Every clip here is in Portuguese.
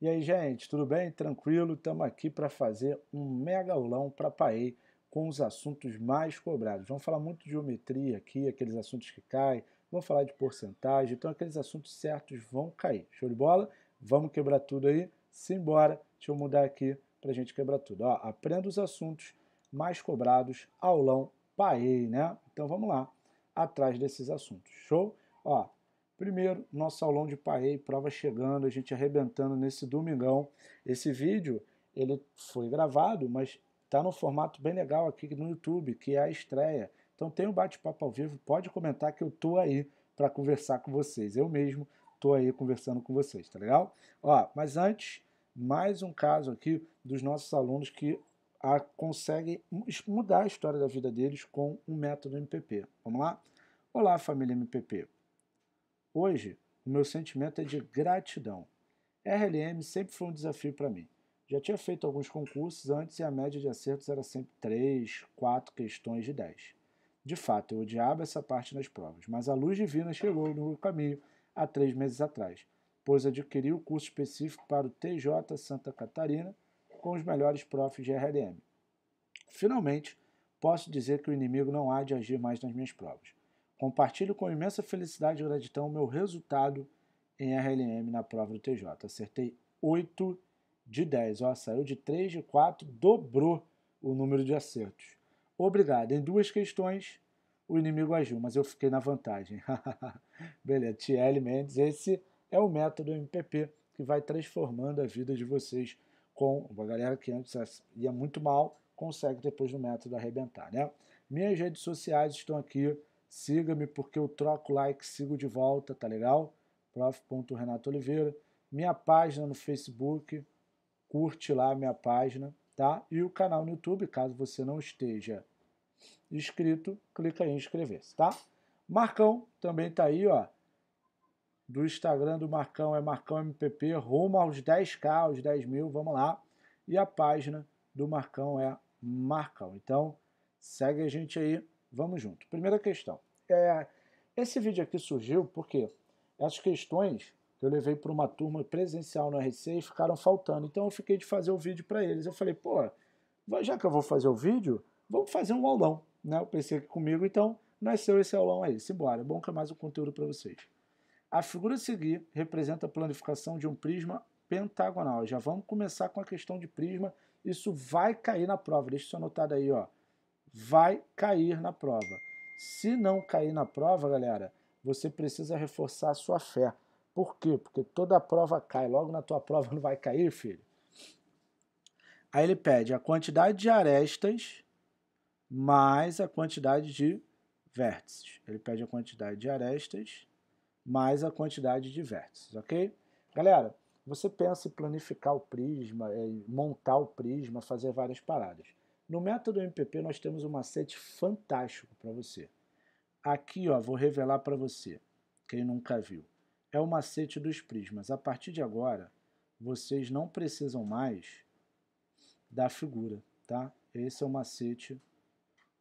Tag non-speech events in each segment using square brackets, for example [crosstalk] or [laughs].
E aí, gente, tudo bem? Tranquilo? Estamos aqui para fazer um mega aulão para PAEI com os assuntos mais cobrados. Vamos falar muito de geometria aqui, aqueles assuntos que caem, vamos falar de porcentagem, então aqueles assuntos certos vão cair. Show de bola? Vamos quebrar tudo aí? Simbora! Deixa eu mudar aqui para a gente quebrar tudo. Ó, aprenda os assuntos mais cobrados, aulão PAEI, né? Então vamos lá, atrás desses assuntos. Show? Ó, Primeiro, nosso aulão de paei, prova chegando, a gente arrebentando nesse domingão. Esse vídeo, ele foi gravado, mas está no formato bem legal aqui no YouTube, que é a estreia. Então tem um bate-papo ao vivo, pode comentar que eu tô aí para conversar com vocês. Eu mesmo tô aí conversando com vocês, tá legal? Ó, mas antes, mais um caso aqui dos nossos alunos que a, ah, conseguem mudar a história da vida deles com um método MPP. Vamos lá? Olá, família MPP. Hoje, o meu sentimento é de gratidão. RLM sempre foi um desafio para mim. Já tinha feito alguns concursos antes e a média de acertos era sempre 3, 4 questões de 10. De fato, eu odiava essa parte nas provas, mas a luz divina chegou no meu caminho há três meses atrás, pois adquiri o curso específico para o TJ Santa Catarina com os melhores profs de RLM. Finalmente, posso dizer que o inimigo não há de agir mais nas minhas provas. Compartilho com imensa felicidade e gratidão o meu resultado em RLM na prova do TJ. Acertei 8 de 10. Ó, saiu de 3 de 4, dobrou o número de acertos. Obrigado. Em duas questões, o inimigo agiu, mas eu fiquei na vantagem. [laughs] Beleza, TL Mendes, esse é o método MPP que vai transformando a vida de vocês com uma galera que antes ia muito mal, consegue depois do método arrebentar, né? Minhas redes sociais estão aqui Siga-me porque eu troco like, sigo de volta, tá legal? Prof.Renato Oliveira. Minha página no Facebook, curte lá a minha página, tá? E o canal no YouTube, caso você não esteja inscrito, clica em inscrever-se, tá? Marcão também tá aí, ó. Do Instagram do Marcão é Marcão MPP, rumo aos 10k, aos 10 mil, vamos lá. E a página do Marcão é Marcão. Então, segue a gente aí Vamos junto. Primeira questão. É, esse vídeo aqui surgiu porque essas questões que eu levei para uma turma presencial no RC e ficaram faltando. Então eu fiquei de fazer o vídeo para eles. Eu falei, pô, já que eu vou fazer o vídeo, vamos fazer um aulão. Né? Eu pensei aqui comigo, então nasceu esse aulão aí. Simbora, é bom que é mais um conteúdo para vocês. A figura a seguir representa a planificação de um prisma pentagonal. Já vamos começar com a questão de prisma. Isso vai cair na prova. Deixa isso anotado aí, ó vai cair na prova. Se não cair na prova, galera, você precisa reforçar a sua fé. Por quê? Porque toda a prova cai. Logo na tua prova [laughs] não vai cair, filho. Aí ele pede a quantidade de arestas mais a quantidade de vértices. Ele pede a quantidade de arestas mais a quantidade de vértices, ok? Galera, você pensa em planificar o prisma, montar o prisma, fazer várias paradas. No método MPP nós temos um macete fantástico para você. Aqui, ó, vou revelar para você, quem nunca viu. É o macete dos prismas. A partir de agora, vocês não precisam mais da figura, tá? Esse é o macete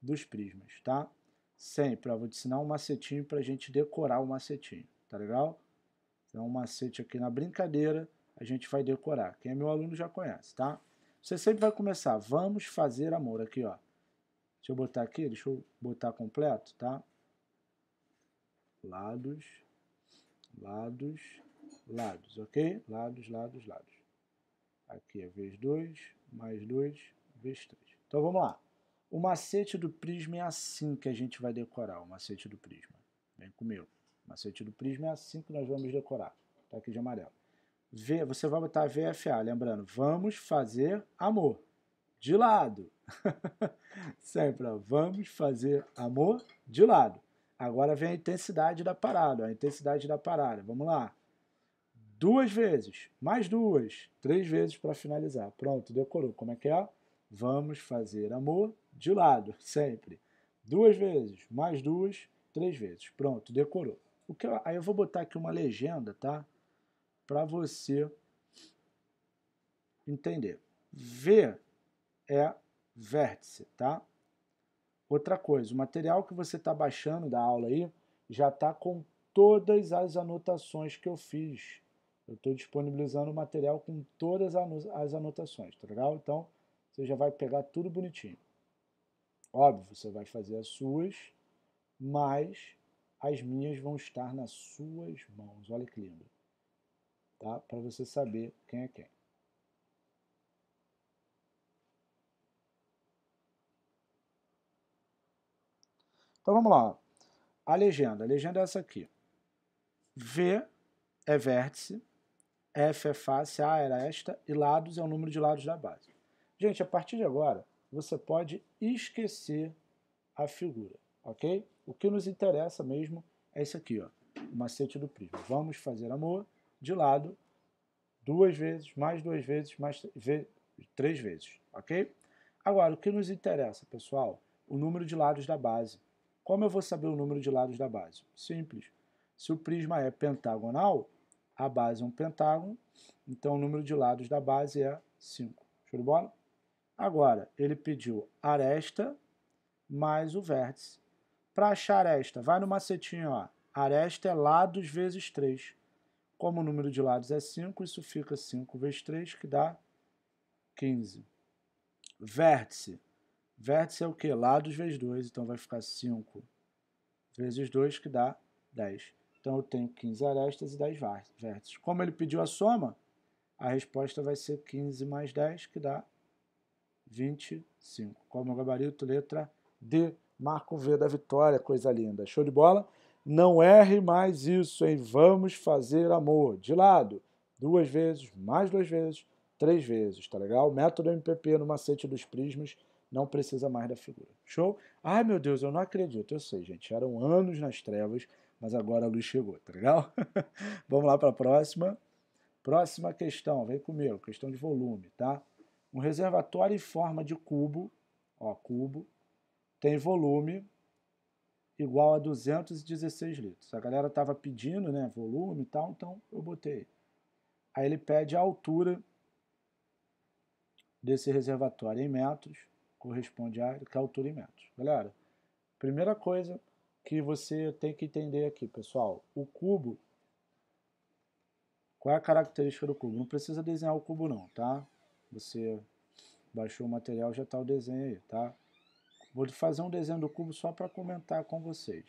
dos prismas, tá? Sempre, ó, vou te ensinar um macetinho para a gente decorar o macetinho, tá legal? Então, um macete aqui na brincadeira, a gente vai decorar. Quem é meu aluno já conhece, tá? Você sempre vai começar, vamos fazer amor aqui, ó. Deixa eu botar aqui, deixa eu botar completo, tá? Lados, lados, lados, ok? Lados, lados, lados. Aqui é vez 2, mais 2, vez 3. Então vamos lá. O macete do prisma é assim que a gente vai decorar o macete do prisma. Vem comigo. O macete do prisma é assim que nós vamos decorar. Tá aqui de amarelo. V, você vai botar VFA, lembrando, vamos fazer amor. De lado. [laughs] Sempre, ó, vamos fazer amor de lado. Agora vem a intensidade da parada, ó, a intensidade da parada. Vamos lá. Duas vezes, mais duas, três vezes para finalizar. Pronto, decorou. Como é que é? Vamos fazer amor de lado, [laughs] sempre. Duas vezes, mais duas, três vezes. Pronto, decorou. O que eu, aí eu vou botar aqui uma legenda, tá? para você entender. V é vértice, tá? Outra coisa, o material que você está baixando da aula aí já está com todas as anotações que eu fiz. Eu estou disponibilizando o material com todas as anotações, tá legal? Então, você já vai pegar tudo bonitinho. Óbvio, você vai fazer as suas, mas as minhas vão estar nas suas mãos. Olha que lindo tá? para você saber quem é quem. Então vamos lá. A legenda. A legenda é essa aqui. V é vértice, F é face, A era esta, e lados é o número de lados da base. Gente, a partir de agora, você pode esquecer a figura, ok? O que nos interessa mesmo é isso aqui, ó, o macete do prisma. Vamos fazer amor de lado duas vezes, mais duas vezes, mais três vezes, ok? Agora, o que nos interessa, pessoal? O número de lados da base. Como eu vou saber o número de lados da base? Simples. Se o prisma é pentagonal, a base é um pentágono, então o número de lados da base é 5. Show de bola? Agora, ele pediu aresta mais o vértice. Para achar aresta, vai no macetinho, ó. Aresta é lados vezes 3. Como o número de lados é 5, isso fica 5 vezes 3, que dá 15. Vértice. Vértice é o quê? Lados vezes 2, então vai ficar 5 vezes 2, que dá 10. Então eu tenho 15 arestas e 10 vértices. Como ele pediu a soma, a resposta vai ser 15 mais 10, que dá 25. Qual é o meu gabarito, letra D. Marco V da vitória, coisa linda. Show de bola? Não erre mais isso em vamos fazer amor. De lado, duas vezes, mais duas vezes, três vezes, tá legal? Método MPP no macete dos prismas não precisa mais da figura. Show? Ai, meu Deus, eu não acredito. Eu sei, gente, eram anos nas trevas, mas agora a luz chegou, tá legal? [laughs] Vamos lá para a próxima. Próxima questão, vem comigo, questão de volume, tá? Um reservatório em forma de cubo, ó, cubo, tem volume igual a 216 litros. A galera estava pedindo né, volume e tal, então eu botei. Aí ele pede a altura desse reservatório em metros, corresponde a, é a altura em metros. Galera, primeira coisa que você tem que entender aqui, pessoal, o cubo, qual é a característica do cubo? Não precisa desenhar o cubo não, tá? Você baixou o material, já está o desenho aí, tá? Vou fazer um desenho do cubo só para comentar com vocês.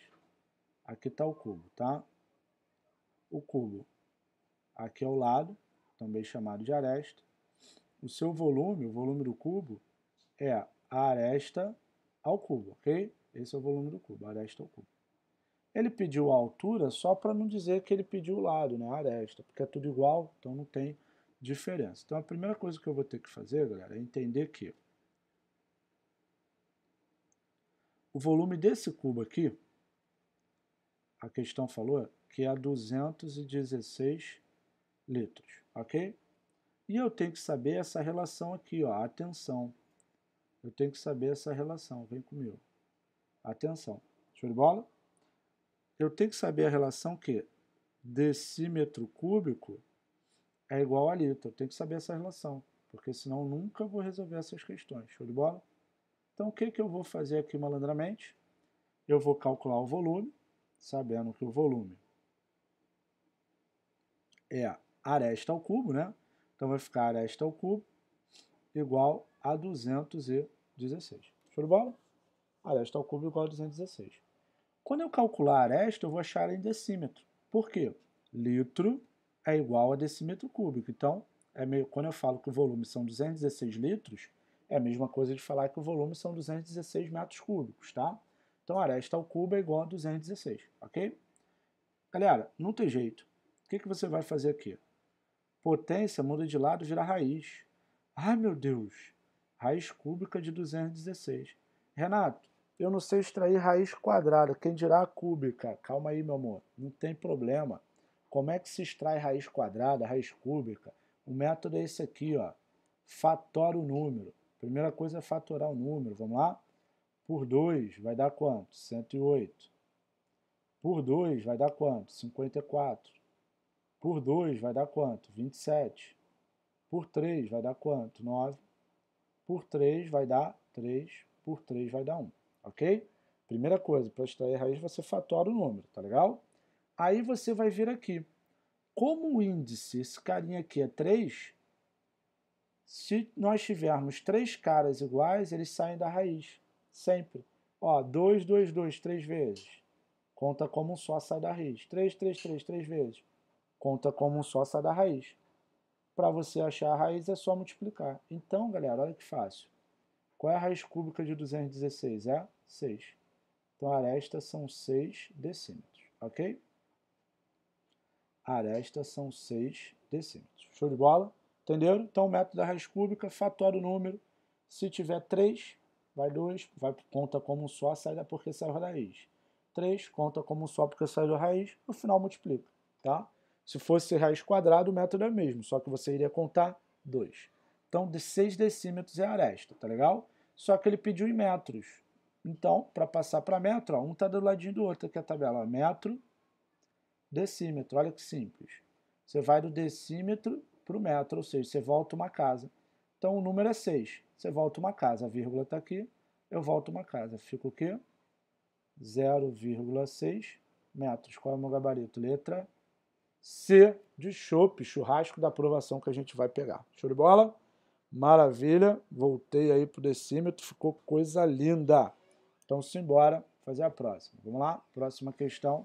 Aqui está o cubo, tá? O cubo aqui ao lado, também chamado de aresta. O seu volume, o volume do cubo, é a aresta ao cubo, ok? Esse é o volume do cubo, aresta ao cubo. Ele pediu a altura só para não dizer que ele pediu o lado, né? A aresta, porque é tudo igual, então não tem diferença. Então a primeira coisa que eu vou ter que fazer, galera, é entender que O volume desse cubo aqui, a questão falou que é 216 litros, ok? E eu tenho que saber essa relação aqui, ó, atenção. Eu tenho que saber essa relação, vem comigo. Atenção, show de bola? Eu tenho que saber a relação que decímetro cúbico é igual a litro. Eu tenho que saber essa relação, porque senão nunca vou resolver essas questões, show de bola? Então o que, que eu vou fazer aqui malandramente? Eu vou calcular o volume, sabendo que o volume é aresta ao cubo, né? Então vai ficar aresta ao cubo igual a 216. Show de bola? Aresta ao cubo igual a 216. Quando eu calcular a aresta, eu vou achar em decímetro. Por quê? Litro é igual a decímetro cúbico. Então, é meio, quando eu falo que o volume são 216 litros, é a mesma coisa de falar que o volume são 216 metros cúbicos, tá? Então a aresta ao cubo é igual a 216, ok? Galera, não tem jeito. O que, que você vai fazer aqui? Potência muda de lado, vira raiz. Ai, meu Deus! Raiz cúbica de 216. Renato, eu não sei extrair raiz quadrada, quem dirá cúbica? Calma aí, meu amor, não tem problema. Como é que se extrai raiz quadrada, raiz cúbica? O método é esse aqui, ó. Fatora o número. Primeira coisa é fatorar o número, vamos lá? Por 2 vai dar quanto? 108. Por 2 vai dar quanto? 54. Por 2 vai dar quanto? 27. Por 3 vai dar quanto? 9. Por 3 vai dar 3. Por 3 vai dar 1, ok? Primeira coisa, para extrair a raiz, você fatora o número, tá legal? Aí você vai vir aqui. Como o índice, esse carinha aqui é 3, se nós tivermos três caras iguais, eles saem da raiz, sempre. Ó, 2, 2, 2, 3 vezes. Conta como um só, sai da raiz. 3, 3, 3, 3 vezes. Conta como um só, sai da raiz. Para você achar a raiz é só multiplicar. Então, galera, olha que fácil. Qual é a raiz cúbica de 216? É 6. Então, a aresta são 6 decímetros, ok? A aresta são 6 decímetros. Show de bola? Entenderam? Então o método da raiz cúbica, fatora o número. Se tiver 3, vai 2, vai, conta como um só, sai da porque saiu da raiz. 3, conta como um só porque saiu da raiz, no final multiplica. Tá? Se fosse raiz quadrada, o método é o mesmo, só que você iria contar 2. Então, de 6 decímetros é a aresta, tá legal? Só que ele pediu em metros. Então, para passar para metro, ó, um está do ladinho do outro aqui a tabela. Ó, metro, decímetro, olha que simples. Você vai do decímetro para o metro, ou seja, você volta uma casa. Então o número é 6. Você volta uma casa, a vírgula está aqui, eu volto uma casa. Fica o quê? 0,6 metros. Qual é o meu gabarito? Letra C de chope, churrasco da aprovação que a gente vai pegar. Show de bola? Maravilha. Voltei aí pro decímetro, ficou coisa linda. Então simbora fazer a próxima. Vamos lá? Próxima questão.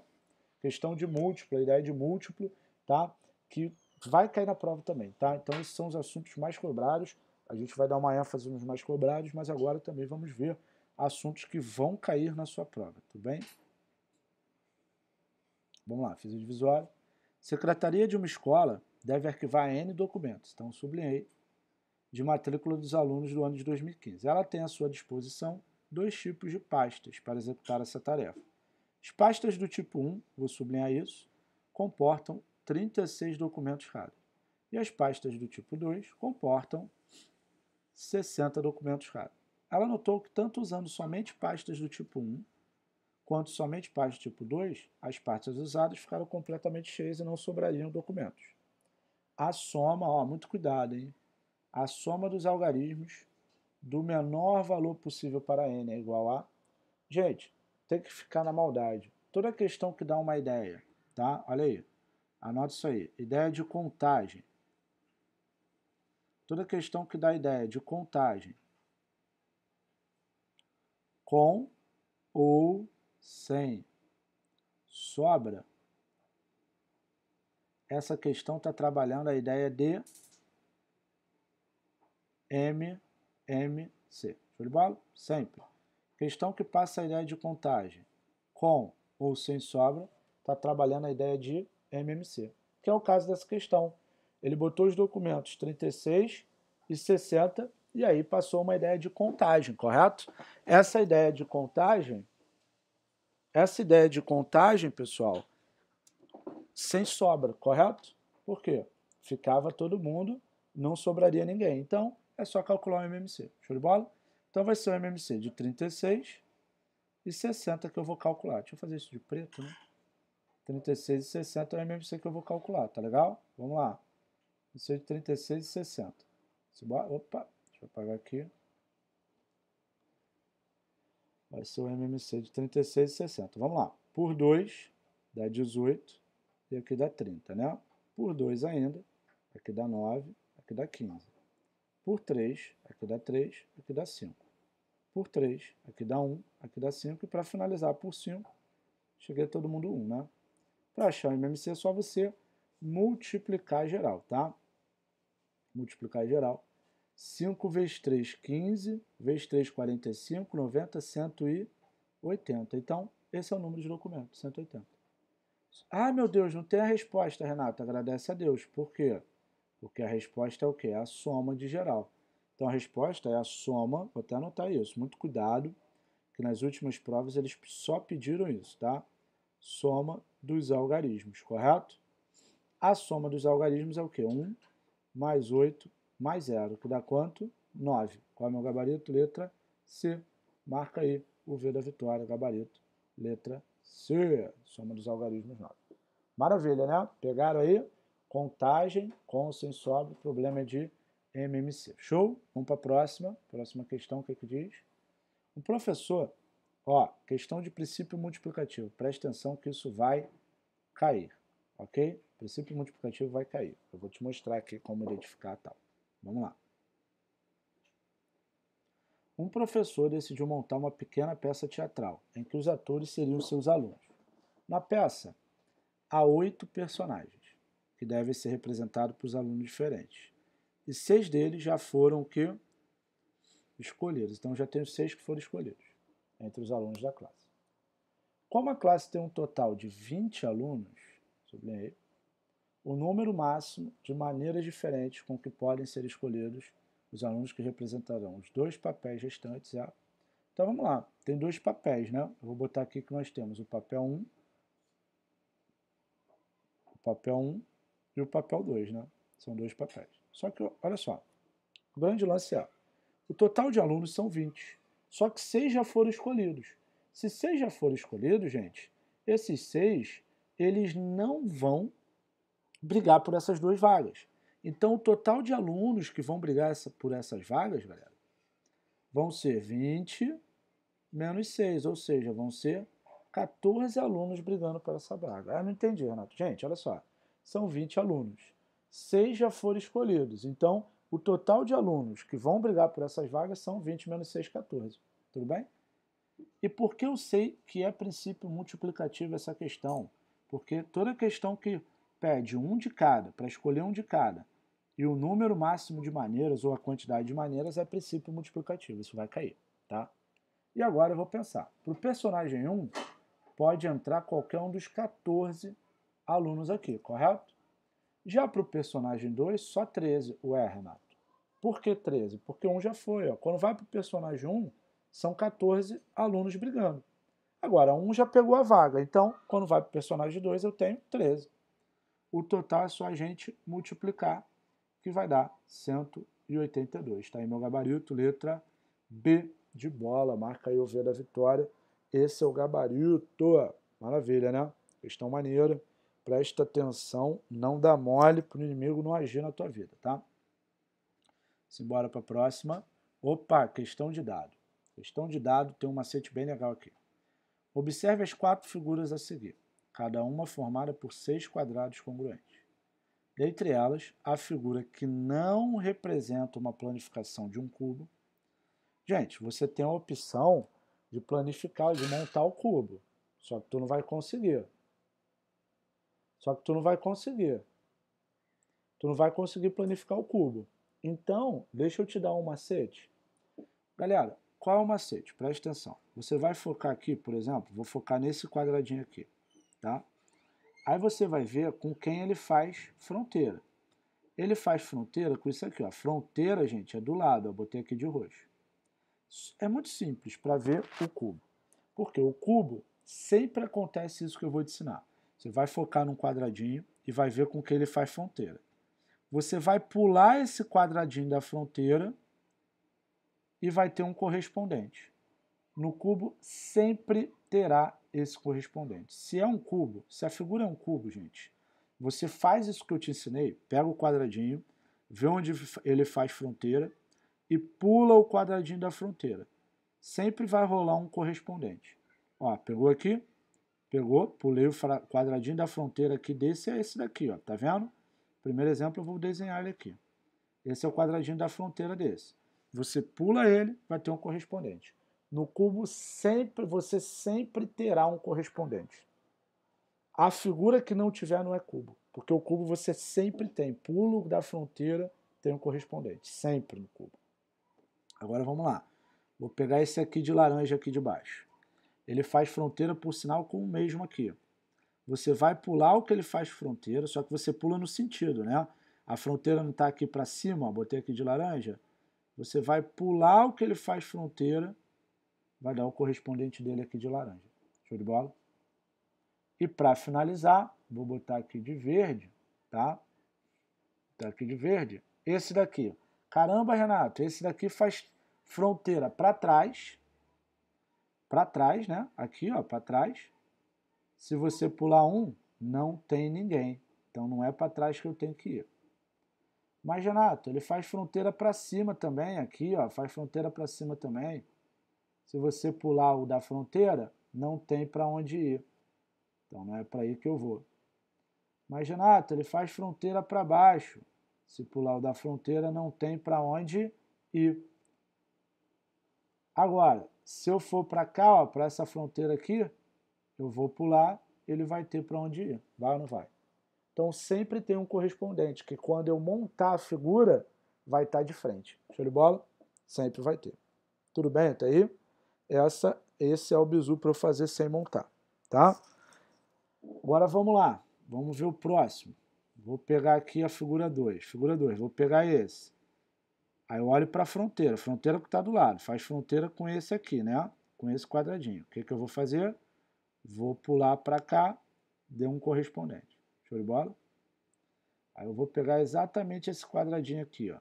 Questão de múltiplo, a ideia de múltiplo, tá? Que vai cair na prova também, tá? Então esses são os assuntos mais cobrados. A gente vai dar uma ênfase nos mais cobrados, mas agora também vamos ver assuntos que vão cair na sua prova, tudo bem? Vamos lá, fiz o divisório. Secretaria de uma escola deve arquivar N documentos, então sublinhei, de matrícula dos alunos do ano de 2015. Ela tem à sua disposição dois tipos de pastas para executar essa tarefa. As pastas do tipo 1, vou sublinhar isso, comportam 36 documentos raros. E as pastas do tipo 2 comportam 60 documentos raros. Ela notou que tanto usando somente pastas do tipo 1, quanto somente pastas do tipo 2, as pastas usadas ficaram completamente cheias e não sobrariam documentos. A soma, ó, muito cuidado, hein? A soma dos algarismos do menor valor possível para n é igual a... Gente, tem que ficar na maldade. Toda questão que dá uma ideia, tá? Olha aí. Anota isso aí. Ideia de contagem. Toda questão que dá ideia de contagem com ou sem sobra, essa questão está trabalhando a ideia de MMC. Show de bola? Sempre. Questão que passa a ideia de contagem com ou sem sobra, está trabalhando a ideia de MMC, que é o caso dessa questão. Ele botou os documentos 36 e 60 e aí passou uma ideia de contagem, correto? Essa ideia de contagem, essa ideia de contagem, pessoal, sem sobra, correto? Por quê? Ficava todo mundo, não sobraria ninguém. Então, é só calcular o MMC. Show de bola? Então vai ser o MMC de 36 e 60 que eu vou calcular. Deixa eu fazer isso de preto, né? 36 e 60 é o MMC que eu vou calcular, tá legal? Vamos lá. Precisa de 36 e 60. Opa, deixa eu apagar aqui. Vai ser o MMC de 36 e 60. Vamos lá. Por 2, dá 18. E aqui dá 30, né? Por 2 ainda, aqui dá 9, aqui dá 15. Por 3, aqui dá 3, aqui dá 5. Por 3, aqui dá 1, aqui dá 5. E para finalizar, por 5, cheguei a todo mundo 1, né? Para achar o MMC é só você multiplicar geral, tá? Multiplicar geral. 5 vezes 3, 15, vezes 3, 45, 90, 180. Então, esse é o número de documento, 180. Ah, meu Deus, não tem a resposta, Renato. Agradece a Deus. Por quê? Porque a resposta é o quê? É a soma de geral. Então, a resposta é a soma, vou até anotar isso, muito cuidado, que nas últimas provas eles só pediram isso, tá? Soma dos algarismos, correto? A soma dos algarismos é o quê? 1 mais 8 mais 0, que dá quanto? 9. Qual é o meu gabarito? Letra C. Marca aí o V da vitória, gabarito, letra C. Soma dos algarismos 9. Maravilha, né? Pegaram aí? Contagem, consenso sobre, problema de MMC. Show? Vamos para a próxima. Próxima questão, o que, é que diz? O professor Ó, questão de princípio multiplicativo. Preste atenção que isso vai cair, ok? O princípio multiplicativo vai cair. Eu vou te mostrar aqui como identificar tal. Vamos lá. Um professor decidiu montar uma pequena peça teatral, em que os atores seriam seus alunos. Na peça, há oito personagens, que devem ser representados por alunos diferentes. E seis deles já foram que escolhidos. Então já tenho seis que foram escolhidos entre os alunos da classe. Como a classe tem um total de 20 alunos, sublinhei, o número máximo de maneiras diferentes com que podem ser escolhidos os alunos que representarão os dois papéis restantes. É. Então vamos lá, tem dois papéis, né? Eu vou botar aqui que nós temos o papel 1, o papel 1 e o papel 2, né? São dois papéis. Só que, olha só, o grande lance é, o total de alunos são 20. Só que seis já foram escolhidos. Se seis já foram escolhidos, gente, esses seis eles não vão brigar por essas duas vagas. Então, o total de alunos que vão brigar essa, por essas vagas, galera, vão ser 20 menos 6, ou seja, vão ser 14 alunos brigando por essa vaga. Ah, não entendi, Renato. Gente, olha só, são 20 alunos. Seis já foram escolhidos. Então, o total de alunos que vão brigar por essas vagas são 20 menos 6, 14. Tudo bem? E por que eu sei que é princípio multiplicativo essa questão? Porque toda questão que pede um de cada, para escolher um de cada, e o número máximo de maneiras ou a quantidade de maneiras é princípio multiplicativo, isso vai cair, tá? E agora eu vou pensar. Para o personagem 1, pode entrar qualquer um dos 14 alunos aqui, correto? Já para o personagem 2, só 13. Ué, Renato, por que 13? Porque um já foi. Ó. Quando vai para o personagem 1, são 14 alunos brigando. Agora, um já pegou a vaga. Então, quando vai para o personagem 2, eu tenho 13. O total é só a gente multiplicar, que vai dar 182. Está aí meu gabarito, letra B de bola. Marca aí o V da vitória. Esse é o gabarito. Maravilha, né? Questão maneira. Presta atenção, não dá mole para o inimigo não agir na tua vida, tá? Simbora para a próxima. Opa, questão de dado. Questão de dado tem um macete bem legal aqui. Observe as quatro figuras a seguir, cada uma formada por seis quadrados congruentes. Dentre elas, a figura que não representa uma planificação de um cubo. Gente, você tem a opção de planificar, de montar o cubo. Só que tu não vai conseguir. Só que tu não vai conseguir. Tu não vai conseguir planificar o cubo. Então, deixa eu te dar um macete. Galera, qual é o macete? Presta atenção. Você vai focar aqui, por exemplo, vou focar nesse quadradinho aqui, tá? Aí você vai ver com quem ele faz fronteira. Ele faz fronteira com isso aqui, ó. Fronteira, gente, é do lado, eu botei aqui de roxo. É muito simples para ver o cubo. Porque o cubo sempre acontece isso que eu vou te ensinar. Você vai focar num quadradinho e vai ver com que ele faz fronteira. Você vai pular esse quadradinho da fronteira e vai ter um correspondente. No cubo sempre terá esse correspondente. Se é um cubo, se a figura é um cubo, gente, você faz isso que eu te ensinei, pega o quadradinho, vê onde ele faz fronteira e pula o quadradinho da fronteira. Sempre vai rolar um correspondente. Ó, pegou aqui, pegou, pulei o quadradinho da fronteira aqui desse é esse daqui, ó, tá vendo? Primeiro exemplo, eu vou desenhar ele aqui. Esse é o quadradinho da fronteira desse. Você pula ele, vai ter um correspondente. No cubo, sempre, você sempre terá um correspondente. A figura que não tiver não é cubo, porque o cubo você sempre tem. Pulo da fronteira tem um correspondente, sempre no cubo. Agora vamos lá. Vou pegar esse aqui de laranja aqui de baixo. Ele faz fronteira por sinal com o mesmo aqui. Você vai pular o que ele faz fronteira, só que você pula no sentido, né? A fronteira não está aqui para cima, ó, botei aqui de laranja. Você vai pular o que ele faz fronteira, vai dar o correspondente dele aqui de laranja. Show de bola? E para finalizar, vou botar aqui de verde, tá? Tá aqui de verde. Esse daqui. Caramba, Renato, esse daqui faz fronteira para trás. Para trás, né? Aqui, ó, para trás. Se você pular um, não tem ninguém. Então não é para trás que eu tenho que ir. Mas Renato, ele faz fronteira para cima também aqui, ó, faz fronteira para cima também. Se você pular o da fronteira, não tem para onde ir. Então não é para aí que eu vou. Mas Renato, ele faz fronteira para baixo. Se pular o da fronteira, não tem para onde ir. Agora, se eu for para cá, para essa fronteira aqui, eu vou pular, ele vai ter para onde ir. Vai ou não vai? Então sempre tem um correspondente que quando eu montar a figura, vai estar tá de frente. Show de bola? Sempre vai ter. Tudo bem até aí? Essa, esse é o bizu para eu fazer sem montar, tá? Agora vamos lá. Vamos ver o próximo. Vou pegar aqui a figura 2. Figura 2, vou pegar esse. Aí eu olho para a fronteira, fronteira que está do lado. Faz fronteira com esse aqui, né? Com esse quadradinho. O que, que eu vou fazer? Vou pular para cá, deu um correspondente. Show de bola? Aí eu vou pegar exatamente esse quadradinho aqui, ó.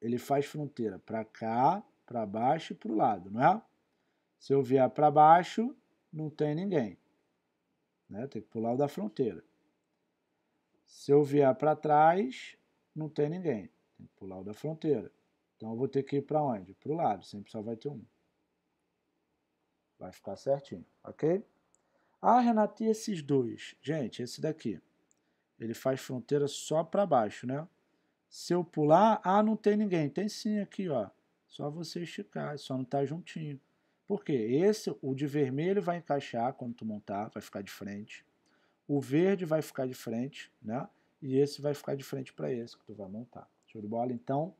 Ele faz fronteira para cá, para baixo e para o lado, não é? Se eu vier para baixo, não tem ninguém. Né? Tem que pular o da fronteira. Se eu vier para trás, não tem ninguém. Tem que pular o da fronteira. Então eu vou ter que ir para onde? Para o lado, sempre só vai ter um. Vai ficar certinho, ok? Ah, Renato, e esses dois? Gente, esse daqui. Ele faz fronteira só para baixo, né? Se eu pular, ah, não tem ninguém. Tem sim aqui, ó. Só você esticar, só não tá juntinho. Por quê? Esse, o de vermelho vai encaixar quando tu montar, vai ficar de frente. O verde vai ficar de frente, né? E esse vai ficar de frente para esse que tu vai montar. Show de bola? Então,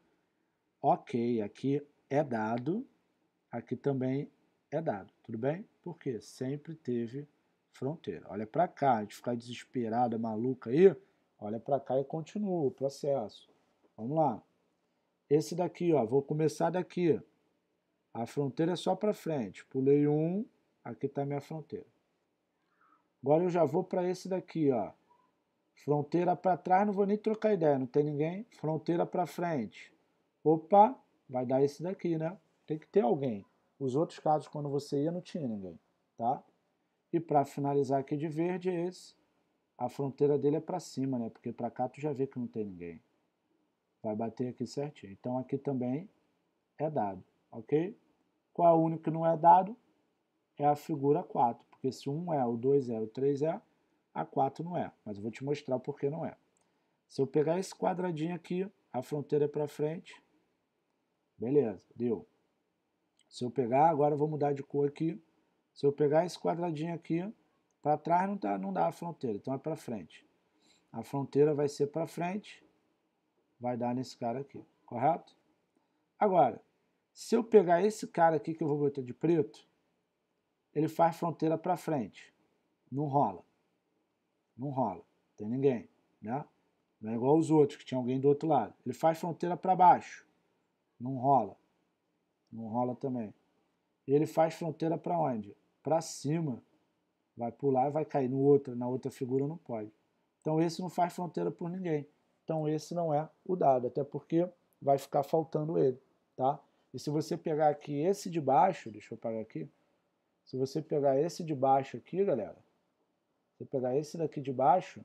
ok, aqui é dado. Aqui também é dado, tudo bem? Porque sempre teve fronteira. Olha para cá, a gente ficar desesperada, maluca aí, olha para cá e continua o processo. Vamos lá. Esse daqui, ó, vou começar daqui. A fronteira é só para frente. Pulei um, aqui está minha fronteira. Agora eu já vou para esse daqui, ó. Fronteira para trás, não vou nem trocar ideia, não tem ninguém. Fronteira para frente. Opa, vai dar esse daqui, né? Tem que ter alguém. Os outros casos, quando você ia, não tinha ninguém, tá? E para finalizar aqui de verde é esse. A fronteira dele é para cima, né? Porque para cá tu já vê que não tem ninguém. Vai bater aqui certinho. Então aqui também é dado, ok? Qual é o único que não é dado? É a figura 4. Porque se 1 um é, o 2 é, o 3 é, a 4 não é. Mas eu vou te mostrar por que não é. Se eu pegar esse quadradinho aqui, a fronteira é para frente. Beleza, deu. Se eu pegar, agora eu vou mudar de cor aqui. Se eu pegar esse quadradinho aqui, para trás não dá, tá, não dá a fronteira, então é para frente. A fronteira vai ser para frente, vai dar nesse cara aqui, correto? Agora, se eu pegar esse cara aqui que eu vou botar de preto, ele faz fronteira para frente, não rola. Não rola, tem ninguém, né? Não é igual os outros, que tinha alguém do outro lado. Ele faz fronteira para baixo, não rola. Não rola também. Ele faz fronteira para onde? Para cima. Vai pular e vai cair no outro, na outra figura não pode. Então esse não faz fronteira por ninguém. Então esse não é o dado, até porque vai ficar faltando ele, tá? E se você pegar aqui esse de baixo, deixa eu apagar aqui. Se você pegar esse de baixo aqui, galera, você pegar esse daqui de baixo,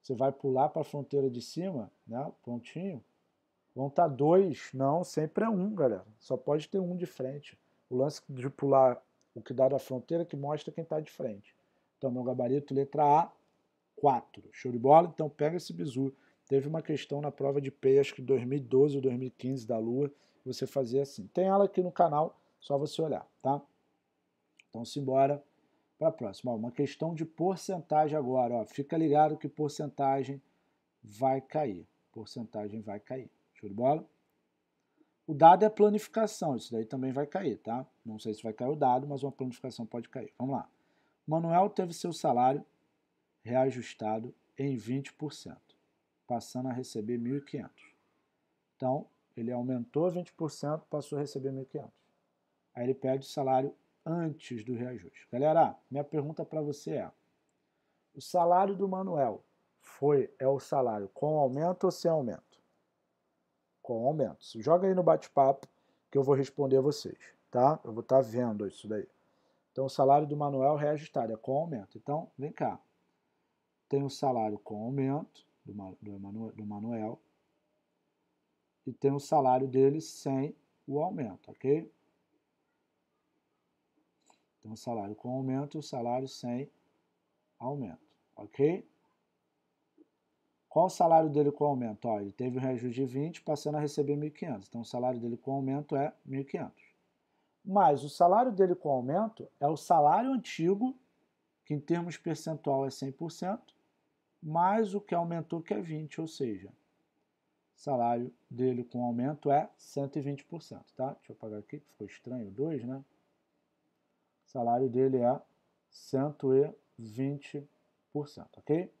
você vai pular para a fronteira de cima, né? Pontinho. Vão estar tá dois, não, sempre é um, galera. Só pode ter um de frente. O lance de pular o que dá da fronteira que mostra quem está de frente. Então, meu gabarito, letra A, 4. Show de bola? Então, pega esse bizu. Teve uma questão na prova de PEI, acho que 2012 ou 2015 da Lua, você fazia assim. Tem ela aqui no canal, só você olhar, tá? Então, simbora para a próxima. Ó, uma questão de porcentagem agora. Ó. Fica ligado que porcentagem vai cair. Porcentagem vai cair. Show de bola? O dado é planificação, isso daí também vai cair, tá? Não sei se vai cair o dado, mas uma planificação pode cair. Vamos lá. Manuel teve seu salário reajustado em 20%, passando a receber 1.500. Então, ele aumentou 20%, passou a receber 1.500. Aí ele pede o salário antes do reajuste. Galera, minha pergunta para você é: o salário do Manuel foi é o salário com aumento ou sem aumento? com aumentos. Joga aí no bate-papo que eu vou responder a vocês, tá? Eu vou estar tá vendo isso daí. Então, o salário do Manuel reajustado é com aumento. Então, vem cá. Tem o um salário com aumento do, do, do Manuel e tem o um salário dele sem o aumento, ok? o salário com aumento, o salário sem aumento, ok? Qual o salário dele com aumento? Ó, ele teve um reajuste de 20, passando a receber 1.500. Então, o salário dele com aumento é 1.500. Mas o salário dele com aumento é o salário antigo, que em termos percentual é 100%, mais o que aumentou, que é 20, ou seja, o salário dele com aumento é 120%, tá? Deixa eu apagar aqui, que ficou estranho, 2, né? O salário dele é 120%, ok?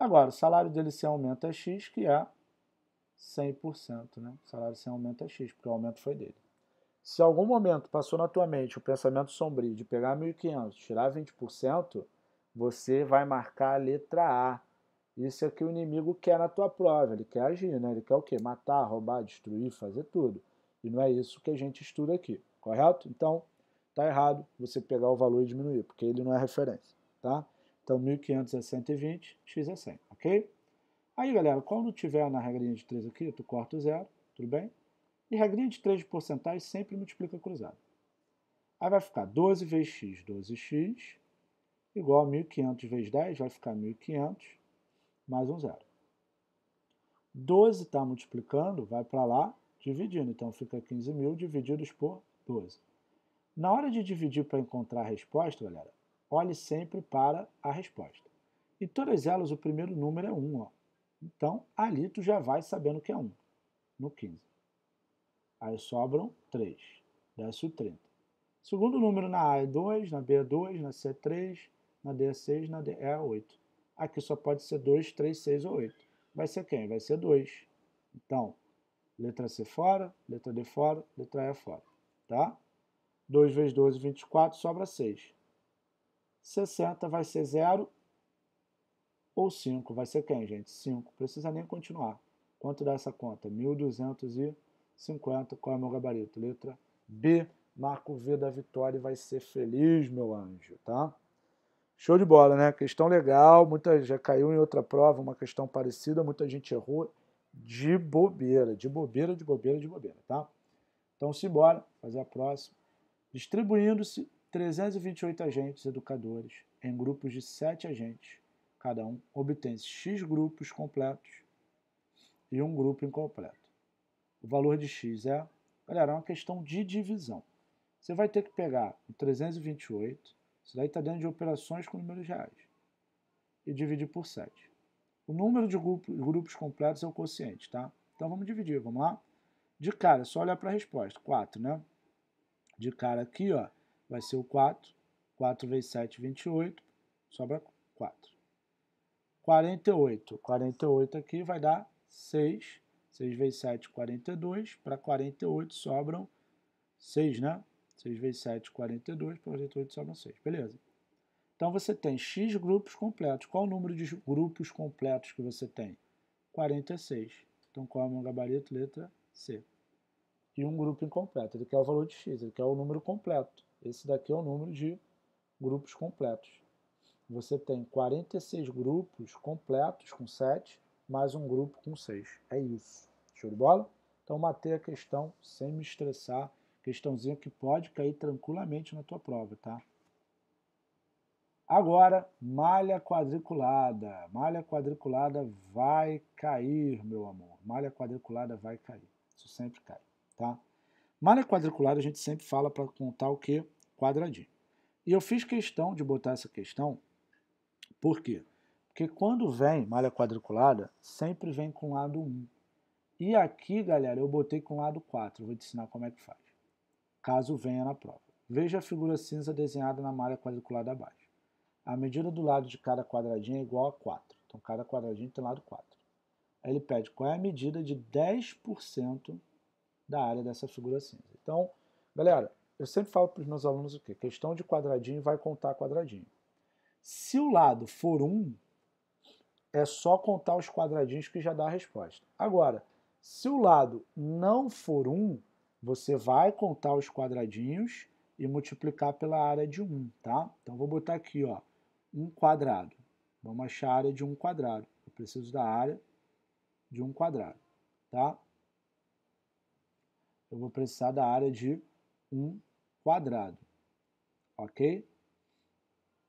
Agora, o salário dele sem aumenta é X, que é 100%, né? O salário sem aumenta é X, porque o aumento foi dele. Se algum momento passou na tua mente o pensamento sombrio de pegar 1.500, tirar 20%, você vai marcar a letra A. Isso é que o inimigo quer na tua prova, ele quer agir, né? Ele quer o quê? Matar, roubar, destruir, fazer tudo. E não é isso que a gente estuda aqui, correto? Então, tá errado você pegar o valor e diminuir, porque ele não é referência, tá? Então, 1.500 é 120, x é 100, ok? Aí, galera, quando tiver na regrinha de 3 aqui, tu corta o zero, tudo bem? E regrinha de 3 de porcentagem sempre multiplica cruzado. Aí vai ficar 12 vezes x, 12x, igual a 1.500 vezes 10, vai ficar 1.500, mais um zero. 12 está multiplicando, vai para lá, dividindo. Então, fica 15.000 divididos por 12. Na hora de dividir para encontrar a resposta, galera, olhe sempre para a resposta. E todas elas, o primeiro número é 1. Ó. Então, ali tu já vai sabendo que é 1, no 15. Aí sobram 3, desce o 30. Segundo número na A é 2, na B é 2, na C é 3, na D é 6, na D é 8. Aqui só pode ser 2, 3, 6 ou 8. Vai ser quem? Vai ser 2. Então, letra C fora, letra D fora, letra E fora. Tá? 2 vezes 12, 24, sobra 6. 60 vai ser 0 ou 5 vai ser quem, gente? 5. Precisa nem continuar. Quanto dá essa conta? 1.250. Qual é o meu gabarito? Letra B. Marco V da vitória e vai ser feliz, meu anjo, tá? Show de bola, né? Questão legal. Muita já caiu em outra prova, uma questão parecida. Muita gente errou de bobeira, de bobeira, de bobeira, de bobeira, tá? Então, simbora fazer a próxima. Distribuindo-se 328 agentes educadores em grupos de 7 agentes. Cada um obtém X grupos completos e um grupo incompleto. O valor de X é, galera, é uma questão de divisão. Você vai ter que pegar o 328, isso daí está dentro de operações com números reais, e dividir por 7. O número de grupos, grupos completos é o quociente, tá? Então vamos dividir, vamos lá? De cara, é só olhar para a resposta. 4, né? De cara aqui, ó, vai ser o 4. 4 vezes 7, 28. Sobra 4. 48. 48 aqui vai dar 6. 6 vezes 7, 42. Para 48 sobram 6, né? 6 vezes 7, 42. Para 48 sobram 6. Beleza. Então você tem x grupos completos. Qual o número de grupos completos que você tem? 46. Então qual é o meu gabarito? Letra C. E um grupo incompleto. Ele quer o valor de x, ele quer o número completo. Esse daqui é o número de grupos completos. Você tem 46 grupos completos com 7, mais um grupo com 6. É isso. Show de bola? Então matei a questão sem me estressar. Questãozinha que pode cair tranquilamente na tua prova, tá? Agora, malha quadriculada. Malha quadriculada vai cair, meu amor. Malha quadriculada vai cair. Isso sempre cai, tá? Malha quadriculada a gente sempre fala para contar o que? Quadradinho. E eu fiz questão de botar essa questão, por quê? Porque quando vem malha quadriculada, sempre vem com lado 1. E aqui, galera, eu botei com lado 4. Vou te ensinar como é que faz. Caso venha na prova. Veja a figura cinza desenhada na malha quadriculada abaixo. A medida do lado de cada quadradinho é igual a 4. Então, cada quadradinho tem lado 4. Aí ele pede qual é a medida de 10% da área dessa figura cinza. Então, galera, eu sempre falo para os meus alunos o quê? Questão de quadradinho vai contar quadradinho. Se o lado for 1, um, é só contar os quadradinhos que já dá a resposta. Agora, se o lado não for 1, um, você vai contar os quadradinhos e multiplicar pela área de 1, um, tá? Então, vou botar aqui, ó, 1 um quadrado. Vamos achar a área de 1 um quadrado. Eu preciso da área de 1 um quadrado, tá? eu vou precisar da área de um quadrado, ok?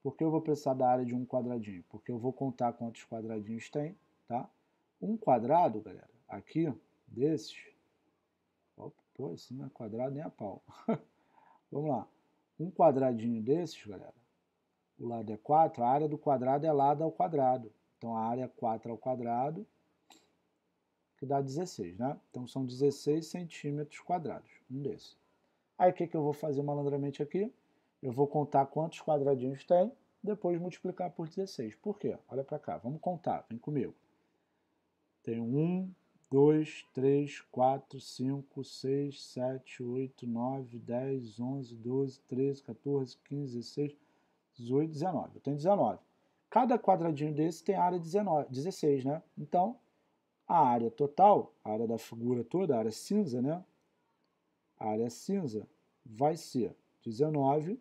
Por que eu vou precisar da área de um quadradinho? Porque eu vou contar quantos quadradinhos tem, tá? Um quadrado, galera, aqui, desses, opa, pô, esse não é quadrado nem a pau. [laughs] Vamos lá, um quadradinho desses, galera, o lado é 4, a área do quadrado é lado ao quadrado. Então, a área é 4 ao quadrado que dá 16, né? Então são 16 centímetros quadrados, um desses. Aí o que, que eu vou fazer malandramente aqui? Eu vou contar quantos quadradinhos tem, depois multiplicar por 16. Por quê? Olha para cá, vamos contar, vem comigo. Tem 1, 2, 3, 4, 5, 6, 7, 8, 9, 10, 11, 12, 13, 14, 15, 16, 18, 19. Eu tenho 19. Cada quadradinho desse tem área 19, 16, né? Então, a área total, a área da figura toda, a área cinza, né? A área cinza vai ser 19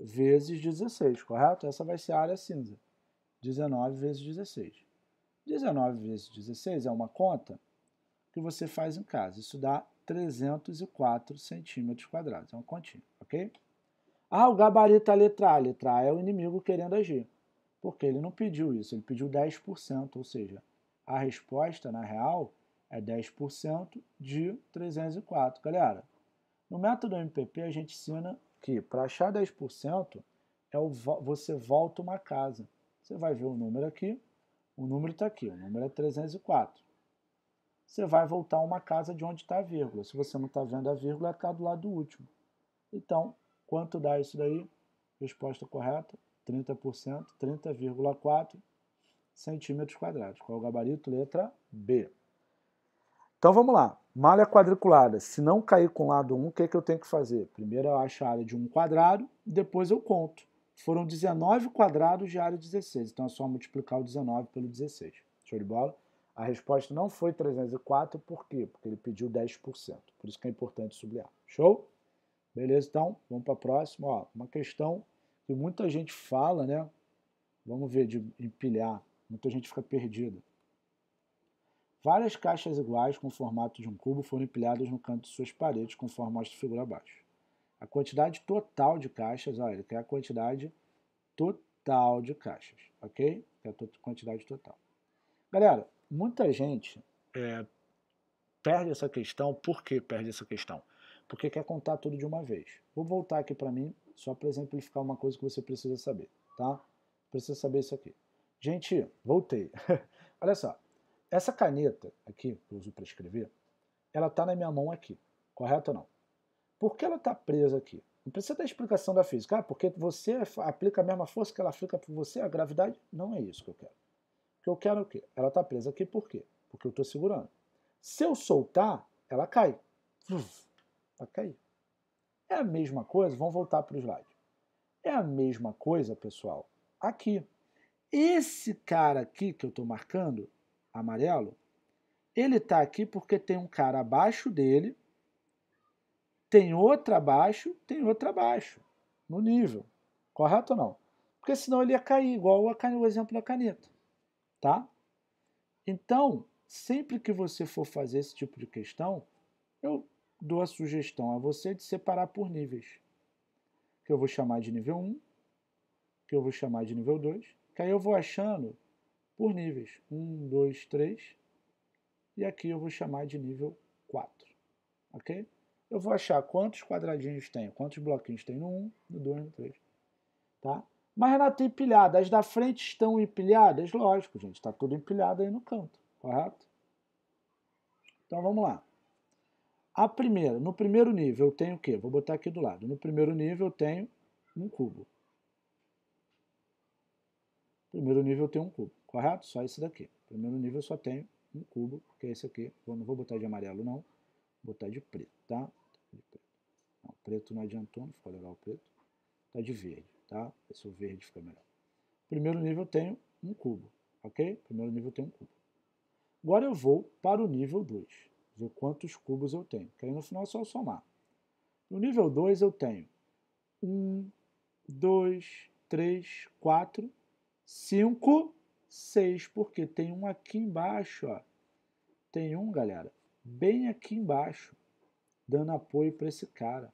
vezes 16, correto? Essa vai ser a área cinza. 19 vezes 16. 19 vezes 16 é uma conta que você faz em casa. Isso dá 304 centímetros quadrados. É um continho, ok? Ah, o gabarito é a letra A. A letra A é o inimigo querendo agir. Porque ele não pediu isso, ele pediu 10%, ou seja, a resposta, na real, é 10% de 304, galera. No método MPP, a gente ensina que para achar 10% é o vo você volta uma casa. Você vai ver o número aqui, o número está aqui, o número é 304. Você vai voltar uma casa de onde está a vírgula. Se você não está vendo a vírgula, está é do lado do último. Então, quanto dá isso daí? Resposta correta, 30%, 30,4% centímetros quadrados. Qual é o gabarito? Letra B. Então vamos lá. Malha quadriculada. Se não cair com o lado 1, o que, é que eu tenho que fazer? Primeiro eu acho a área de um quadrado, depois eu conto. Foram 19 quadrados de área 16. Então é só multiplicar o 19 pelo 16. Show de bola? A resposta não foi 304, por quê? Porque ele pediu 10%. Por isso que é importante sublinhar. Show? Beleza, então, vamos para a próxima. Ó, uma questão que muita gente fala, né? Vamos ver de empilhar Muita gente fica perdida. Várias caixas iguais com o formato de um cubo foram empilhadas no canto de suas paredes, conforme mostra a figura abaixo. A quantidade total de caixas, olha, ele quer a quantidade total de caixas, ok? Quer a quantidade total. Galera, muita gente é, perde essa questão. Por que perde essa questão? Porque quer contar tudo de uma vez. Vou voltar aqui para mim, só para exemplificar uma coisa que você precisa saber, tá? Precisa saber isso aqui. Gente, voltei. [laughs] Olha só, essa caneta aqui, que eu uso para escrever, ela está na minha mão aqui, correto ou não? Por que ela está presa aqui? Não precisa da explicação da física. Ah, porque você aplica a mesma força que ela aplica para você, a gravidade? Não é isso que eu quero. O que eu quero é o quê? Ela está presa aqui por quê? Porque eu estou segurando. Se eu soltar, ela cai. Vai cair. É a mesma coisa, vamos voltar para o slide. É a mesma coisa, pessoal, aqui. Esse cara aqui que eu estou marcando, amarelo, ele está aqui porque tem um cara abaixo dele, tem outro abaixo, tem outro abaixo, no nível. Correto ou não? Porque senão ele ia cair, igual o exemplo da caneta. Tá? Então, sempre que você for fazer esse tipo de questão, eu dou a sugestão a você de separar por níveis. Que eu vou chamar de nível 1, que eu vou chamar de nível 2 que aí eu vou achando por níveis 1, 2, 3. E aqui eu vou chamar de nível 4. Ok? Eu vou achar quantos quadradinhos tem, quantos bloquinhos tem no 1, no 2, no 3. Tá? Mas, Renato, empilhada. As da frente estão empilhadas? Lógico, gente. Está tudo empilhado aí no canto. Correto? Então, vamos lá. A primeira, no primeiro nível eu tenho o quê? Vou botar aqui do lado. No primeiro nível eu tenho um cubo. Primeiro nível tem um cubo, correto? Só esse daqui. Primeiro nível só tem um cubo, que é esse aqui. Eu não vou botar de amarelo, não. Vou botar de preto, tá? De preto. Não, preto não adiantou, não ficou legal o preto. Tá de verde, tá? Esse o verde fica melhor. Primeiro nível eu tenho um cubo, ok? Primeiro nível eu tenho um cubo. Agora eu vou para o nível 2, ver quantos cubos eu tenho, que aí no final é só somar. No nível 2 eu tenho 1, 2, 3, 4 5, 6, porque tem um aqui embaixo, ó. Tem um, galera, bem aqui embaixo, dando apoio para esse cara.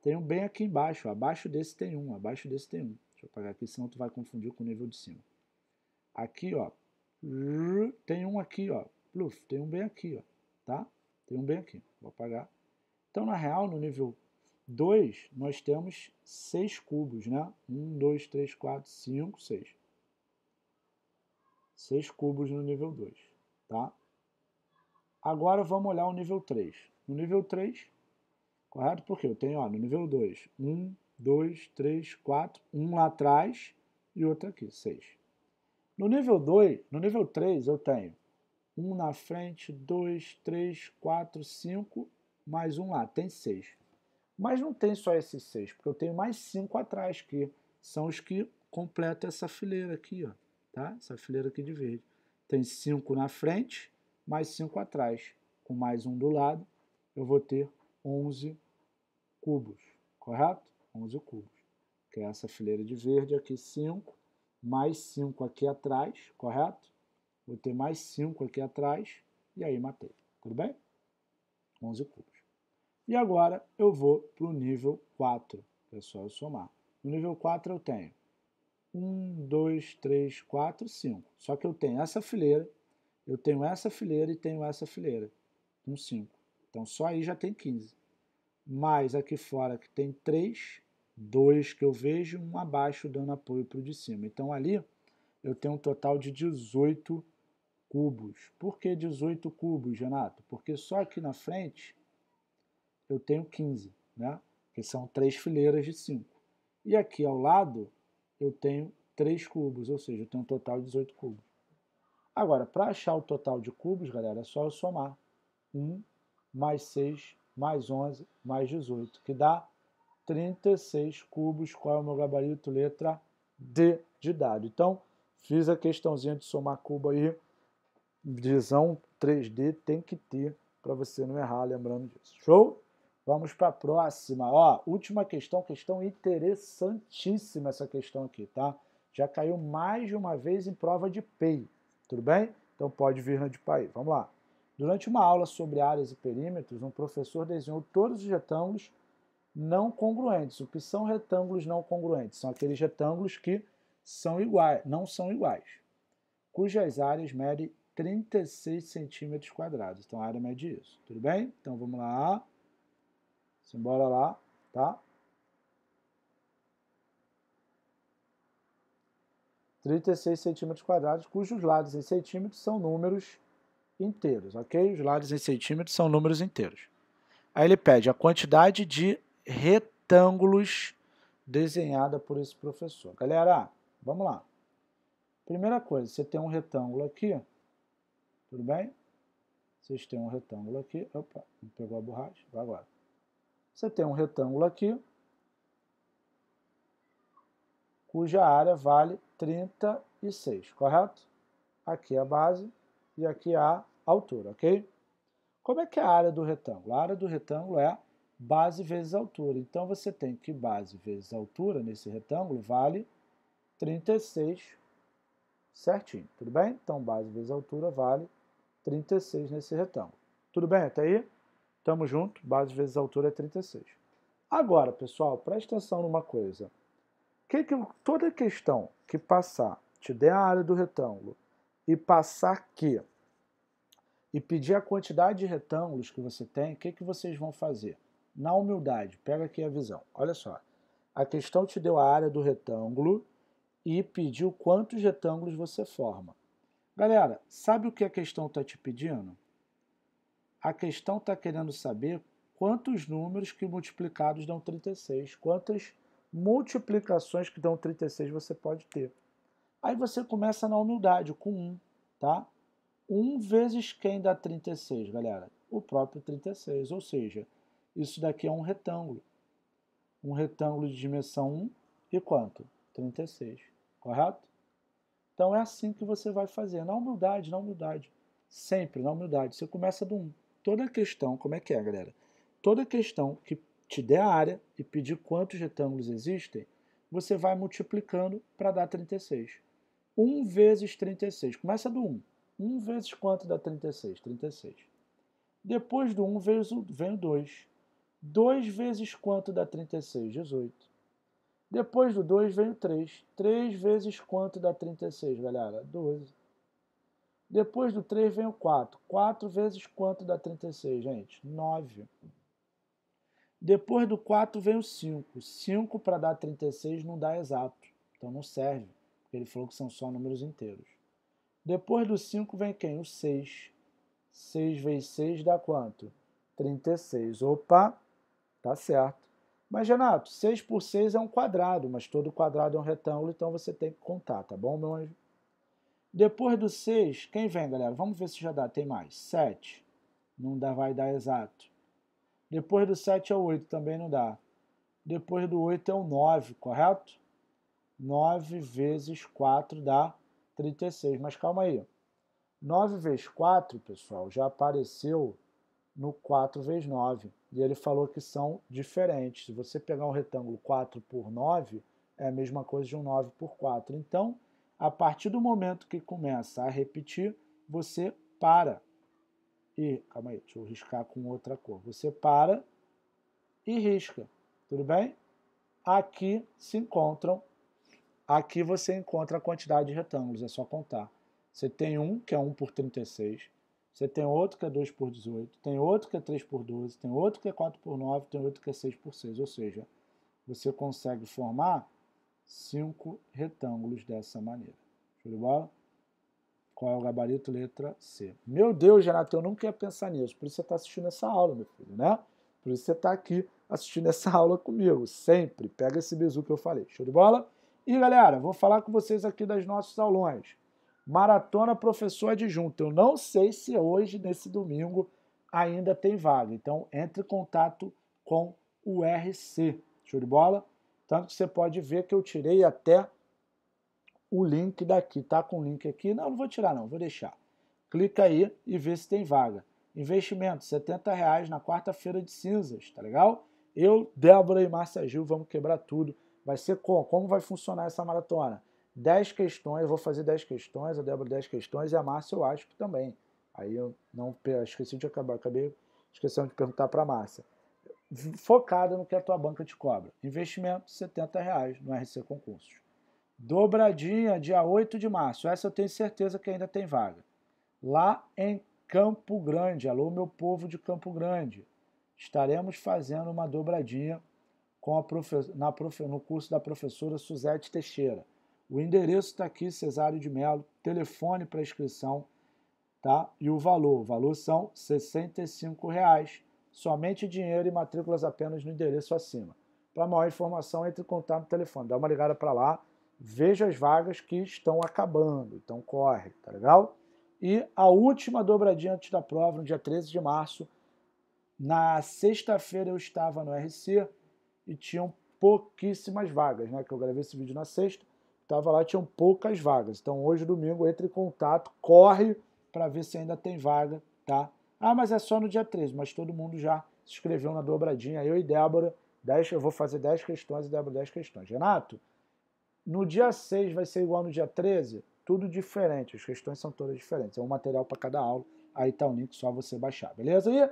Tem um bem aqui embaixo, ó. abaixo desse tem um, abaixo desse tem um. Deixa eu apagar aqui, senão tu vai confundir com o nível de cima. Aqui, ó, tem um aqui, ó, pluf, tem um bem aqui, ó, tá? Tem um bem aqui, vou apagar. Então, na real, no nível 2, nós temos 6 cubos, né? 1, 2, 3, 4, 5, 6. 6 cubos no nível 2, tá? Agora vamos olhar o nível 3. No nível 3, correto? Porque eu tenho ó, no nível 2, 1, 2, 3, 4, 1 lá atrás e outro aqui, 6. No nível 2, no nível 3 eu tenho 1 na frente, 2, 3, 4, 5, mais um lá, tem 6. Mas não tem só esses seis, porque eu tenho mais cinco atrás, que são os que completam essa fileira aqui, ó, tá? Essa fileira aqui de verde. Tem cinco na frente, mais cinco atrás. Com mais um do lado, eu vou ter 11 cubos, correto? 11 cubos, que é essa fileira de verde aqui, 5, mais 5 aqui atrás, correto? Vou ter mais 5 aqui atrás, e aí matei, tudo bem? 11 cubos. E agora eu vou para o nível 4, é pessoal, somar. No nível 4 eu tenho 1, 2, 3, 4, 5. Só que eu tenho essa fileira, eu tenho essa fileira e tenho essa fileira, com 5. Então só aí já tem 15. Mais aqui fora que tem 3, 2 que eu vejo, um abaixo dando apoio para o de cima. Então ali eu tenho um total de 18 cubos. Por que 18 cubos, Renato? Porque só aqui na frente eu tenho 15, né? que são três fileiras de 5. E aqui ao lado eu tenho 3 cubos, ou seja, eu tenho um total de 18 cubos. Agora, para achar o total de cubos, galera, é só eu somar 1 mais 6 mais 11 mais 18, que dá 36 cubos. Qual é o meu gabarito? Letra D de dado. Então, fiz a questãozinha de somar cubo aí. Visão 3D tem que ter para você não errar, lembrando disso. Show? Vamos para a próxima. Ó, última questão, questão interessantíssima essa questão aqui, tá? Já caiu mais de uma vez em prova de PEI, tudo bem? Então pode vir na de PAI. Vamos lá. Durante uma aula sobre áreas e perímetros, um professor desenhou todos os retângulos não congruentes. O que são retângulos não congruentes? São aqueles retângulos que são iguais, não são iguais, cujas áreas medem 36 centímetros quadrados. Então a área mede isso, tudo bem? Então vamos lá. Simbora então, lá, tá? Trinta e seis centímetros quadrados, cujos lados em centímetros são números inteiros, ok? Os lados em centímetros são números inteiros. Aí ele pede a quantidade de retângulos desenhada por esse professor. Galera, vamos lá. Primeira coisa, você tem um retângulo aqui, tudo bem? Vocês têm um retângulo aqui, opa, pegou a borracha, vai agora. Você tem um retângulo aqui, cuja área vale 36, correto? Aqui é a base e aqui é a altura, ok? Como é que é a área do retângulo? A área do retângulo é base vezes altura. Então, você tem que base vezes altura nesse retângulo vale 36 certinho, tudo bem? Então, base vezes altura vale 36 nesse retângulo. Tudo bem até aí? Tamo junto, base vezes altura é 36. Agora, pessoal, presta atenção numa coisa. Que que, toda questão que passar, te der a área do retângulo e passar aqui e pedir a quantidade de retângulos que você tem, o que, que vocês vão fazer? Na humildade, pega aqui a visão. Olha só, a questão te deu a área do retângulo e pediu quantos retângulos você forma. Galera, sabe o que a questão está te pedindo? A questão está querendo saber quantos números que multiplicados dão 36, quantas multiplicações que dão 36 você pode ter. Aí você começa na humildade com 1, tá? 1 vezes quem dá 36, galera? O próprio 36, ou seja, isso daqui é um retângulo. Um retângulo de dimensão 1 e quanto? 36, correto? Então é assim que você vai fazer, na humildade, na humildade, sempre na humildade. Você começa do 1. Toda questão, como é que é, galera? Toda questão que te der a área e pedir quantos retângulos existem, você vai multiplicando para dar 36. 1 vezes 36. Começa do 1. 1 vezes quanto dá 36? 36. Depois do 1 vem o 2. 2 vezes quanto dá 36? 18. Depois do 2 vem o 3. 3 vezes quanto dá 36, galera? 12. Depois do 3 vem o 4. 4 vezes quanto dá 36, gente? 9. Depois do 4 vem o 5. 5 para dar 36 não dá exato, então não serve, porque ele falou que são só números inteiros. Depois do 5 vem quem? O 6. 6 vezes 6 dá quanto? 36. Opa, tá certo. Mas, Renato, 6 por 6 é um quadrado, mas todo quadrado é um retângulo, então você tem que contar, tá bom, meu anjo? Depois do 6, quem vem, galera? Vamos ver se já dá. Tem mais. 7. Não dá, vai dar exato. Depois do 7 é o 8, também não dá. Depois do 8 é o 9, correto? 9 vezes 4 dá 36. Mas calma aí. 9 vezes 4, pessoal, já apareceu no 4 vezes 9. E ele falou que são diferentes. Se você pegar um retângulo 4 por 9, é a mesma coisa de um 9 por 4. Então, a partir do momento que começa a repetir, você para. E, calma aí, deixa eu riscar com outra cor. Você para e risca, tudo bem? Aqui se encontram, aqui você encontra a quantidade de retângulos, é só contar. Você tem um que é 1 por 36, você tem outro que é 2 por 18, tem outro que é 3 por 12, tem outro que é 4 por 9, tem outro que é 6 por 6. Ou seja, você consegue formar cinco retângulos dessa maneira. Show de bola? Qual é o gabarito? Letra C. Meu Deus, Renato, eu não quero pensar nisso. Por isso você está assistindo essa aula, meu filho, né? Por isso você está aqui assistindo essa [laughs] aula comigo. Sempre. Pega esse bizu que eu falei. Show de bola? E, galera, vou falar com vocês aqui das nossos aulões. Maratona Professor Adjunto. Eu não sei se hoje, nesse domingo, ainda tem vaga. Então, entre em contato com o RC. Show de bola? Tanto que você pode ver que eu tirei até o link daqui. Tá com o link aqui? Não, não vou tirar não, vou deixar. Clica aí e vê se tem vaga. Investimento, 70 reais na quarta-feira de cinzas, tá legal? Eu, Débora e Márcia Gil, vamos quebrar tudo. Vai ser como? Como vai funcionar essa maratona? 10 questões, eu vou fazer 10 questões, a Débora 10 questões e a Márcia eu acho que também. Aí eu não esqueci de acabar, acabei esquecendo de perguntar para a Márcia focada no que a tua banca te cobra. Investimento, 70 reais no RC Concursos. Dobradinha, dia 8 de março. Essa eu tenho certeza que ainda tem vaga. Lá em Campo Grande. Alô, meu povo de Campo Grande. Estaremos fazendo uma dobradinha com a profe... Na profe... no curso da professora Suzete Teixeira. O endereço está aqui, Cesário de Melo. Telefone para inscrição, tá? E o valor. O valor são R$ reais somente dinheiro e matrículas apenas no endereço acima. Para maior informação, entre em contato no telefone. Dá uma ligada para lá, veja as vagas que estão acabando, então corre, tá legal? E a última dobradinha antes da prova, no dia 13 de março, na sexta-feira eu estava no RC e tinham pouquíssimas vagas, né? Que eu gravei esse vídeo na sexta, estava lá, tinham poucas vagas. Então hoje, domingo, entre em contato, corre para ver se ainda tem vaga, tá? Ah, mas é só no dia 13, mas todo mundo já se inscreveu na dobradinha. Eu e Débora, dez. eu vou fazer 10 questões e Débora 10 questões. Renato, no dia 6 vai ser igual no dia 13? Tudo diferente, as questões são todas diferentes. É um material para cada aula, aí tá o link, só você baixar, beleza? E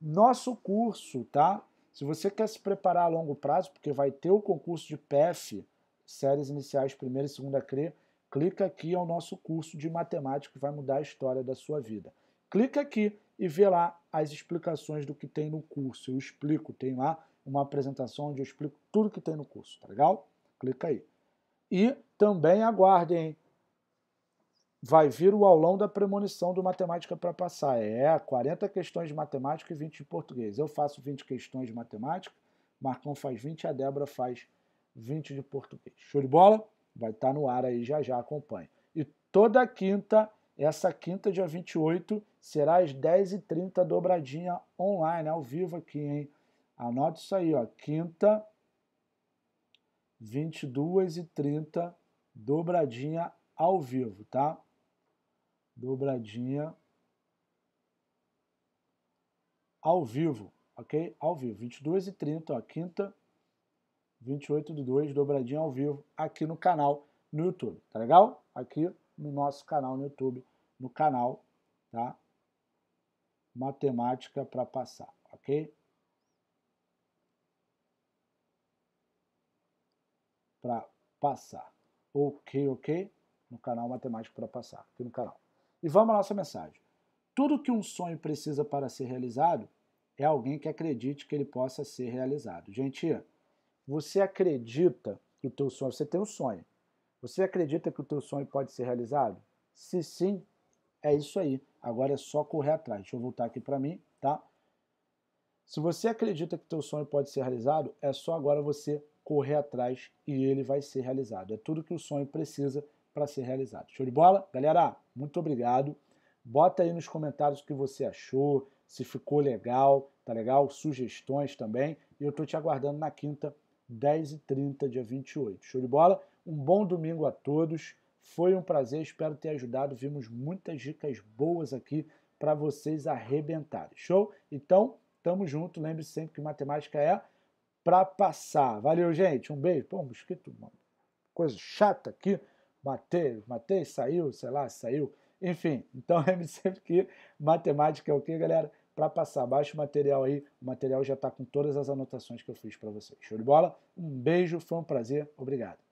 nosso curso, tá? Se você quer se preparar a longo prazo, porque vai ter o concurso de PEF, séries iniciais, primeira e segunda CRE, clica aqui ao é nosso curso de matemática que vai mudar a história da sua vida clica aqui e vê lá as explicações do que tem no curso. Eu explico, tem lá uma apresentação onde eu explico tudo que tem no curso, tá legal? Clica aí. E também aguardem, vai vir o aulão da premonição do Matemática para Passar. É, 40 questões de matemática e 20 de português. Eu faço 20 questões de matemática, Marcão faz 20, a Débora faz 20 de português. Show de bola? Vai estar tá no ar aí já já, acompanha. E toda quinta essa quinta, dia 28, será às 10h30, dobradinha online, ao vivo aqui, hein? Anote isso aí, ó. Quinta, 22h30, dobradinha ao vivo, tá? Dobradinha ao vivo, ok? Ao vivo, 22h30, ó. Quinta, 28 de 2, dobradinha ao vivo, aqui no canal, no YouTube, tá legal? Aqui no nosso canal no YouTube, no canal, tá? Matemática para passar, ok? Para passar. Ok, ok? No canal Matemática para passar, aqui no canal. E vamos à nossa mensagem. Tudo que um sonho precisa para ser realizado é alguém que acredite que ele possa ser realizado. Gente, você acredita que o teu sonho, você tem um sonho. Você acredita que o teu sonho pode ser realizado? Se sim, é isso aí. Agora é só correr atrás. Deixa eu voltar aqui para mim, tá? Se você acredita que o teu sonho pode ser realizado, é só agora você correr atrás e ele vai ser realizado. É tudo que o sonho precisa para ser realizado. Show de bola? Galera, muito obrigado. Bota aí nos comentários o que você achou, se ficou legal, tá legal? Sugestões também. E eu estou te aguardando na quinta, 10h30, dia 28. Show de bola? Um bom domingo a todos. Foi um prazer, espero ter ajudado. Vimos muitas dicas boas aqui para vocês arrebentarem. Show? Então, tamo junto. Lembre-se sempre que matemática é para passar. Valeu, gente. Um beijo. Pô, mosquito, mano. coisa chata aqui. Matei, matei, saiu, sei lá, saiu. Enfim, então [laughs] lembre-se sempre que matemática é o que, galera? Para passar. Baixa o material aí. O material já está com todas as anotações que eu fiz para vocês. Show de bola? Um beijo, foi um prazer. Obrigado.